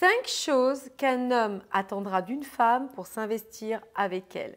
Cinq choses qu'un homme attendra d'une femme pour s'investir avec elle.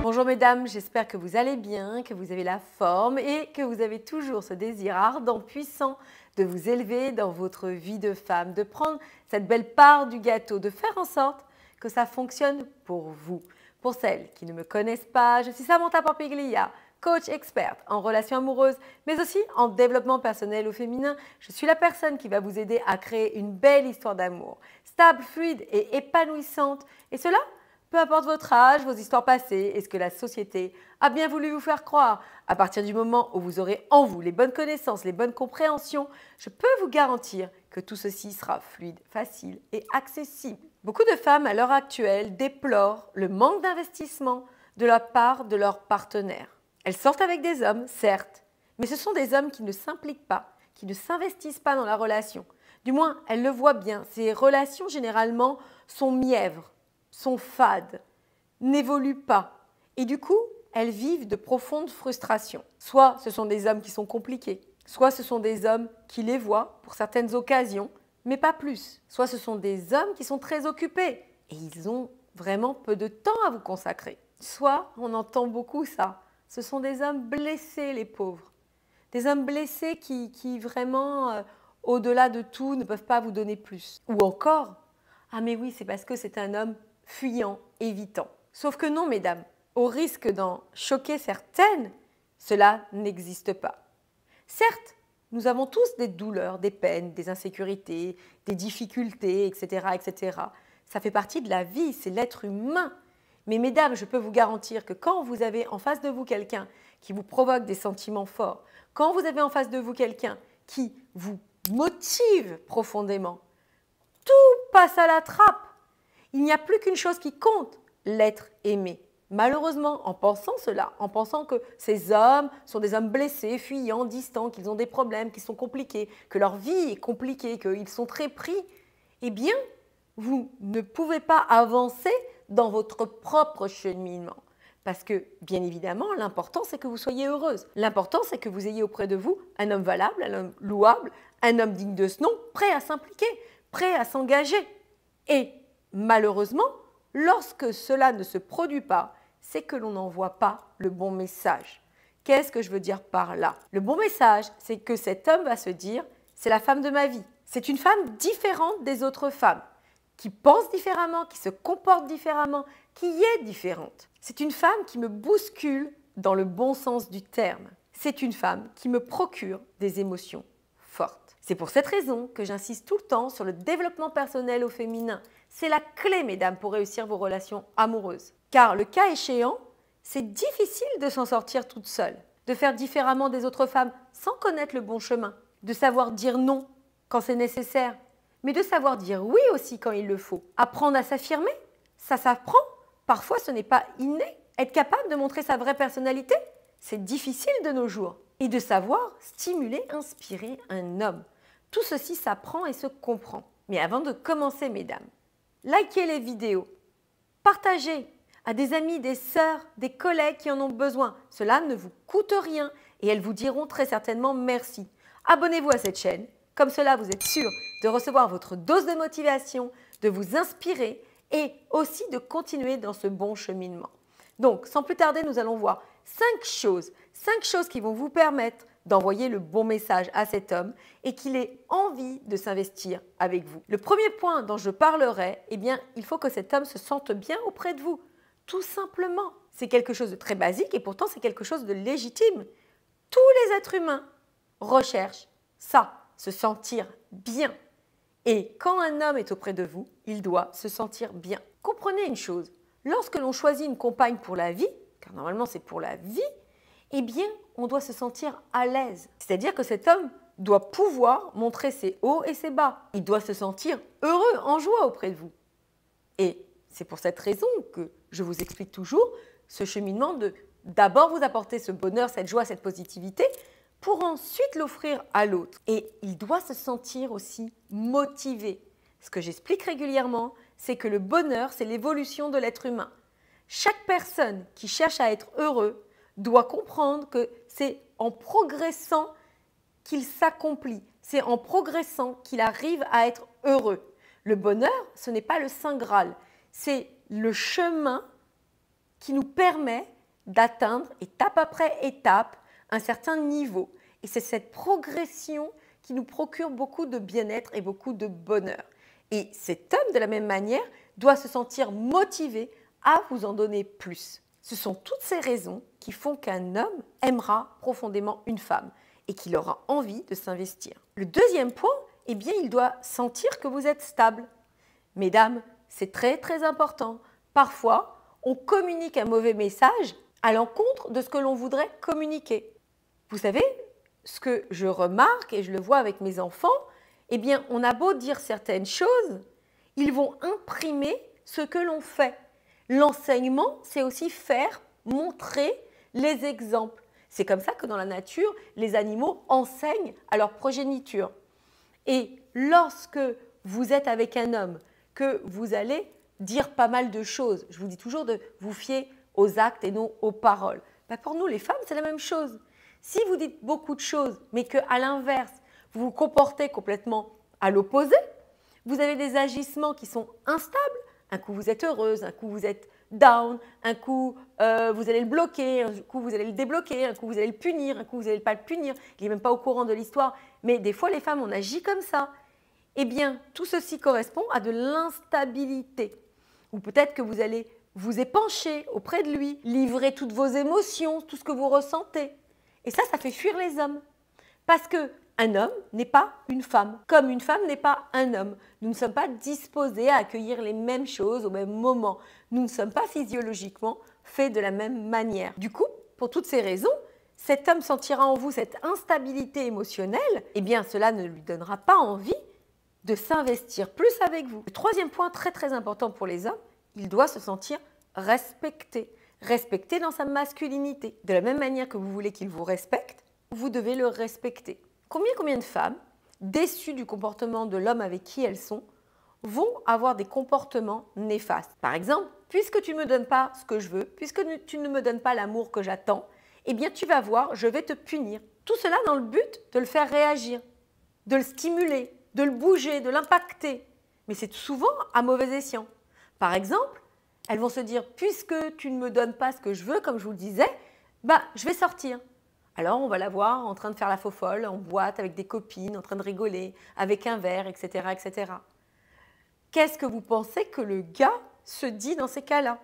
Bonjour mesdames, j'espère que vous allez bien, que vous avez la forme et que vous avez toujours ce désir ardent, puissant de vous élever dans votre vie de femme, de prendre cette belle part du gâteau, de faire en sorte que ça fonctionne pour vous. Pour celles qui ne me connaissent pas, je suis Samantha Pampiglia, coach experte en relations amoureuses, mais aussi en développement personnel ou féminin. Je suis la personne qui va vous aider à créer une belle histoire d'amour, stable, fluide et épanouissante. Et cela, peu importe votre âge, vos histoires passées et ce que la société a bien voulu vous faire croire. À partir du moment où vous aurez en vous les bonnes connaissances, les bonnes compréhensions, je peux vous garantir que tout ceci sera fluide, facile et accessible. Beaucoup de femmes à l'heure actuelle déplorent le manque d'investissement de la part de leurs partenaires. Elles sortent avec des hommes, certes, mais ce sont des hommes qui ne s'impliquent pas, qui ne s'investissent pas dans la relation. Du moins, elles le voient bien, ces relations généralement sont mièvres, sont fades, n'évoluent pas. Et du coup, elles vivent de profondes frustrations. Soit ce sont des hommes qui sont compliqués, soit ce sont des hommes qui les voient pour certaines occasions, mais pas plus. Soit ce sont des hommes qui sont très occupés et ils ont vraiment peu de temps à vous consacrer. Soit, on entend beaucoup ça, ce sont des hommes blessés, les pauvres. Des hommes blessés qui, vraiment, euh, au-delà de tout, ne peuvent pas vous donner plus. Ou encore, ah mais oui, c'est parce que c'est un homme fuyant, évitant. Sauf que non, mesdames, au risque d'en choquer certaines, cela n'existe pas. Certes, nous avons tous des douleurs, des peines, des insécurités, des difficultés, etc. etc. Ça fait partie de la vie, c'est l'être humain. Mais mesdames, je peux vous garantir que quand vous avez en face de vous quelqu'un qui vous provoque des sentiments forts, quand vous avez en face de vous quelqu'un qui vous motive profondément, tout passe à la trappe. Il n'y a plus qu'une chose qui compte, l'être aimé. Malheureusement, en pensant cela, en pensant que ces hommes sont des hommes blessés, fuyants, distants, qu'ils ont des problèmes, qu'ils sont compliqués, que leur vie est compliquée, qu'ils sont très pris, eh bien, vous ne pouvez pas avancer dans votre propre cheminement. Parce que, bien évidemment, l'important, c'est que vous soyez heureuse. L'important, c'est que vous ayez auprès de vous un homme valable, un homme louable, un homme digne de ce nom, prêt à s'impliquer, prêt à s'engager. Et malheureusement, lorsque cela ne se produit pas, c'est que l'on n'envoie pas le bon message. Qu'est-ce que je veux dire par là Le bon message, c'est que cet homme va se dire, c'est la femme de ma vie. C'est une femme différente des autres femmes, qui pense différemment, qui se comporte différemment, qui est différente. C'est une femme qui me bouscule dans le bon sens du terme. C'est une femme qui me procure des émotions fortes. C'est pour cette raison que j'insiste tout le temps sur le développement personnel au féminin. C'est la clé, mesdames, pour réussir vos relations amoureuses. Car le cas échéant, c'est difficile de s'en sortir toute seule, de faire différemment des autres femmes sans connaître le bon chemin, de savoir dire non quand c'est nécessaire, mais de savoir dire oui aussi quand il le faut. Apprendre à s'affirmer, ça s'apprend. Parfois, ce n'est pas inné. Être capable de montrer sa vraie personnalité, c'est difficile de nos jours. Et de savoir stimuler, inspirer un homme. Tout ceci s'apprend et se comprend. Mais avant de commencer, mesdames, likez les vidéos, partagez à des amis, des sœurs, des collègues qui en ont besoin. Cela ne vous coûte rien et elles vous diront très certainement merci. Abonnez-vous à cette chaîne, comme cela vous êtes sûr de recevoir votre dose de motivation, de vous inspirer et aussi de continuer dans ce bon cheminement. Donc, sans plus tarder, nous allons voir cinq choses, 5 choses qui vont vous permettre d'envoyer le bon message à cet homme et qu'il ait envie de s'investir avec vous. Le premier point dont je parlerai, eh bien, il faut que cet homme se sente bien auprès de vous tout simplement. C'est quelque chose de très basique et pourtant c'est quelque chose de légitime. Tous les êtres humains recherchent ça, se sentir bien. Et quand un homme est auprès de vous, il doit se sentir bien. Comprenez une chose, lorsque l'on choisit une compagne pour la vie, car normalement c'est pour la vie, eh bien on doit se sentir à l'aise. C'est-à-dire que cet homme doit pouvoir montrer ses hauts et ses bas. Il doit se sentir heureux, en joie auprès de vous. Et c'est pour cette raison que je vous explique toujours ce cheminement de d'abord vous apporter ce bonheur, cette joie, cette positivité, pour ensuite l'offrir à l'autre. Et il doit se sentir aussi motivé. Ce que j'explique régulièrement, c'est que le bonheur, c'est l'évolution de l'être humain. Chaque personne qui cherche à être heureux doit comprendre que c'est en progressant qu'il s'accomplit, c'est en progressant qu'il arrive à être heureux. Le bonheur, ce n'est pas le Saint Graal, c'est le chemin qui nous permet d'atteindre étape après étape un certain niveau. Et c'est cette progression qui nous procure beaucoup de bien-être et beaucoup de bonheur. Et cet homme, de la même manière, doit se sentir motivé à vous en donner plus. Ce sont toutes ces raisons qui font qu'un homme aimera profondément une femme et qu'il aura envie de s'investir. Le deuxième point, eh bien, il doit sentir que vous êtes stable. Mesdames, c'est très très important. Parfois, on communique un mauvais message à l'encontre de ce que l'on voudrait communiquer. Vous savez, ce que je remarque et je le vois avec mes enfants, eh bien, on a beau dire certaines choses, ils vont imprimer ce que l'on fait. L'enseignement, c'est aussi faire, montrer les exemples. C'est comme ça que dans la nature, les animaux enseignent à leur progéniture. Et lorsque vous êtes avec un homme que vous allez dire pas mal de choses. Je vous dis toujours de vous fier aux actes et non aux paroles. Bah, pour nous, les femmes, c'est la même chose. Si vous dites beaucoup de choses, mais qu'à l'inverse, vous vous comportez complètement à l'opposé, vous avez des agissements qui sont instables. Un coup, vous êtes heureuse, un coup, vous êtes down, un coup, euh, vous allez le bloquer, un coup, vous allez le débloquer, un coup, vous allez le punir, un coup, vous n'allez pas le punir. Il n'est même pas au courant de l'histoire. Mais des fois, les femmes, on agit comme ça eh bien, tout ceci correspond à de l'instabilité. Ou peut-être que vous allez vous épancher auprès de lui, livrer toutes vos émotions, tout ce que vous ressentez. Et ça, ça fait fuir les hommes. Parce que un homme n'est pas une femme, comme une femme n'est pas un homme. Nous ne sommes pas disposés à accueillir les mêmes choses au même moment. Nous ne sommes pas physiologiquement faits de la même manière. Du coup, pour toutes ces raisons, cet homme sentira en vous cette instabilité émotionnelle, eh bien cela ne lui donnera pas envie de s'investir plus avec vous. Le troisième point très très important pour les hommes, il doit se sentir respecté. Respecté dans sa masculinité. De la même manière que vous voulez qu'il vous respecte, vous devez le respecter. Combien combien de femmes, déçues du comportement de l'homme avec qui elles sont, vont avoir des comportements néfastes Par exemple, puisque tu ne me donnes pas ce que je veux, puisque tu ne me donnes pas l'amour que j'attends, eh bien tu vas voir, je vais te punir. Tout cela dans le but de le faire réagir, de le stimuler, de le bouger, de l'impacter. Mais c'est souvent à mauvais escient. Par exemple, elles vont se dire, puisque tu ne me donnes pas ce que je veux, comme je vous le disais, bah, je vais sortir. Alors on va la voir en train de faire la faux folle, en boîte, avec des copines, en train de rigoler, avec un verre, etc. etc. Qu'est-ce que vous pensez que le gars se dit dans ces cas-là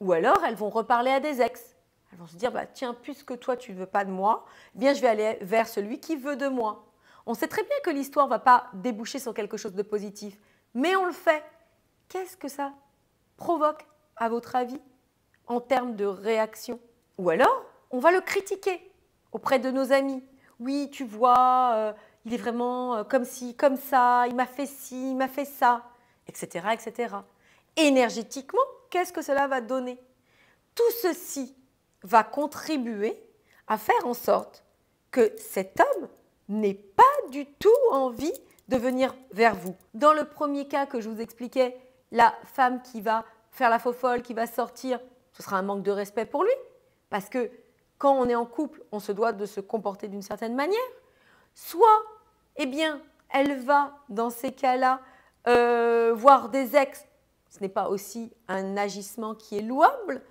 Ou alors elles vont reparler à des ex. Elles vont se dire, bah, tiens, puisque toi tu ne veux pas de moi, eh bien je vais aller vers celui qui veut de moi. On sait très bien que l'histoire ne va pas déboucher sur quelque chose de positif, mais on le fait. Qu'est-ce que ça provoque, à votre avis, en termes de réaction Ou alors, on va le critiquer auprès de nos amis. Oui, tu vois, euh, il est vraiment euh, comme ci, comme ça, il m'a fait ci, il m'a fait ça, etc. etc. Énergétiquement, qu'est-ce que cela va donner Tout ceci va contribuer à faire en sorte que cet homme n'est pas du tout envie de venir vers vous. Dans le premier cas que je vous expliquais, la femme qui va faire la faux folle, qui va sortir, ce sera un manque de respect pour lui, parce que quand on est en couple, on se doit de se comporter d'une certaine manière. Soit, eh bien, elle va, dans ces cas-là, euh, voir des ex, ce n'est pas aussi un agissement qui est louable,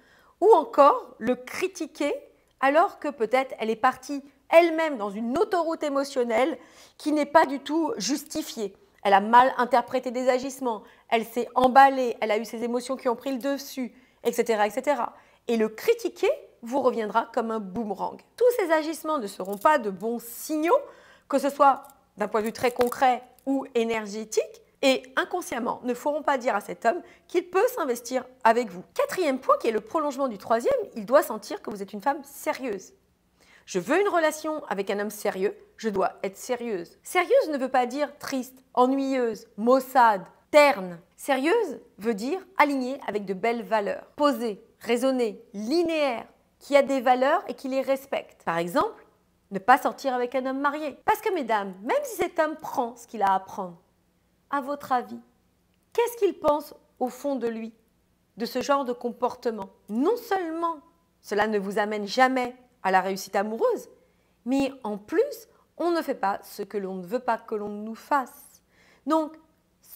ou encore le critiquer alors que peut-être elle est partie elle-même dans une autoroute émotionnelle qui n'est pas du tout justifiée. Elle a mal interprété des agissements, elle s'est emballée, elle a eu ses émotions qui ont pris le dessus, etc. etc. Et le critiquer vous reviendra comme un boomerang. Tous ces agissements ne seront pas de bons signaux, que ce soit d'un point de vue très concret ou énergétique, et inconsciemment ne feront pas dire à cet homme qu'il peut s'investir avec vous. Quatrième point, qui est le prolongement du troisième, il doit sentir que vous êtes une femme sérieuse. Je veux une relation avec un homme sérieux, je dois être sérieuse. Sérieuse ne veut pas dire triste, ennuyeuse, maussade, terne. Sérieuse veut dire alignée avec de belles valeurs, posée, raisonnée, linéaire, qui a des valeurs et qui les respecte. Par exemple, ne pas sortir avec un homme marié. Parce que mesdames, même si cet homme prend ce qu'il a à prendre, à votre avis, qu'est-ce qu'il pense au fond de lui de ce genre de comportement Non seulement cela ne vous amène jamais à la réussite amoureuse, mais en plus, on ne fait pas ce que l'on ne veut pas que l'on nous fasse. Donc,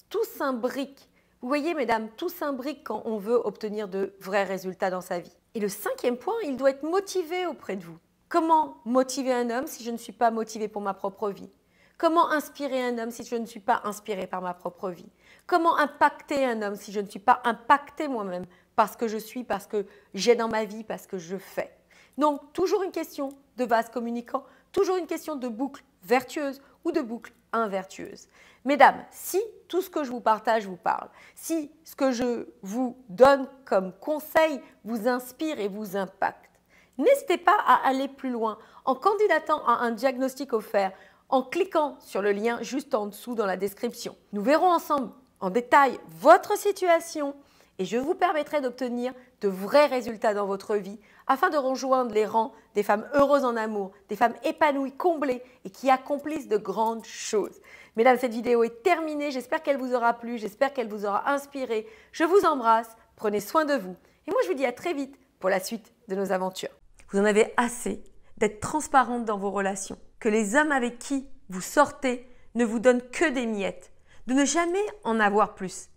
tout s'imbrique. Vous voyez, mesdames, tout s'imbrique quand on veut obtenir de vrais résultats dans sa vie. Et le cinquième point, il doit être motivé auprès de vous. Comment motiver un homme si je ne suis pas motivé pour ma propre vie Comment inspirer un homme si je ne suis pas inspirée par ma propre vie Comment impacter un homme si je ne suis pas impacté moi-même parce que je suis, parce que j'ai dans ma vie, parce que je fais donc toujours une question de vase communicant, toujours une question de boucle vertueuse ou de boucle invertueuse. Mesdames, si tout ce que je vous partage vous parle, si ce que je vous donne comme conseil vous inspire et vous impacte, n'hésitez pas à aller plus loin en candidatant à un diagnostic offert en cliquant sur le lien juste en dessous dans la description. Nous verrons ensemble en détail votre situation et je vous permettrai d'obtenir de vrais résultats dans votre vie afin de rejoindre les rangs des femmes heureuses en amour, des femmes épanouies, comblées et qui accomplissent de grandes choses. Mesdames, cette vidéo est terminée. J'espère qu'elle vous aura plu, j'espère qu'elle vous aura inspiré. Je vous embrasse, prenez soin de vous. Et moi, je vous dis à très vite pour la suite de nos aventures. Vous en avez assez d'être transparente dans vos relations, que les hommes avec qui vous sortez ne vous donnent que des miettes, de ne jamais en avoir plus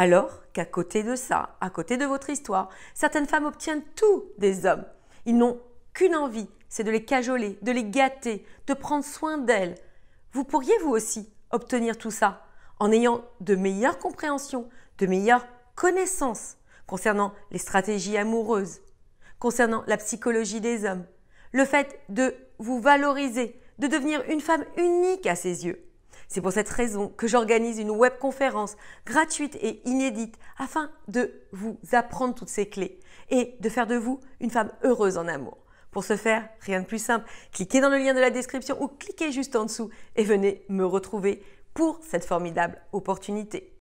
alors qu'à côté de ça, à côté de votre histoire, certaines femmes obtiennent tout des hommes. Ils n'ont qu'une envie, c'est de les cajoler, de les gâter, de prendre soin d'elles. Vous pourriez vous aussi obtenir tout ça en ayant de meilleures compréhensions, de meilleures connaissances concernant les stratégies amoureuses, concernant la psychologie des hommes, le fait de vous valoriser, de devenir une femme unique à ses yeux. C'est pour cette raison que j'organise une webconférence gratuite et inédite afin de vous apprendre toutes ces clés et de faire de vous une femme heureuse en amour. Pour ce faire, rien de plus simple, cliquez dans le lien de la description ou cliquez juste en dessous et venez me retrouver pour cette formidable opportunité.